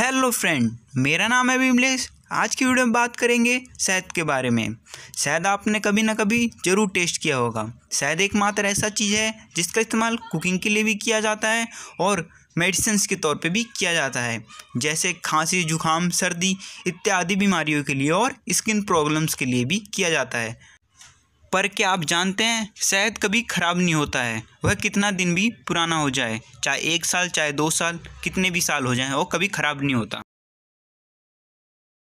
hello friend मेरा नाम है विमलेश आज की वीडियो में बात करेंगे शहद के बारे में शहद आपने कभी ना कभी ज़रूर टेस्ट किया होगा शहद एकमात्र ऐसा चीज़ है जिसका इस्तेमाल कुकिंग के लिए भी किया जाता है और मेडिसिन के तौर पे भी किया जाता है जैसे खांसी जुकाम सर्दी इत्यादि बीमारियों के लिए और स्किन प्रॉब्लम्स के लिए भी किया जाता है पर क्या आप जानते हैं शहद कभी ख़राब नहीं होता है वह कितना दिन भी पुराना हो जाए चाहे एक साल चाहे दो साल कितने भी साल हो जाए वो कभी ख़राब नहीं होता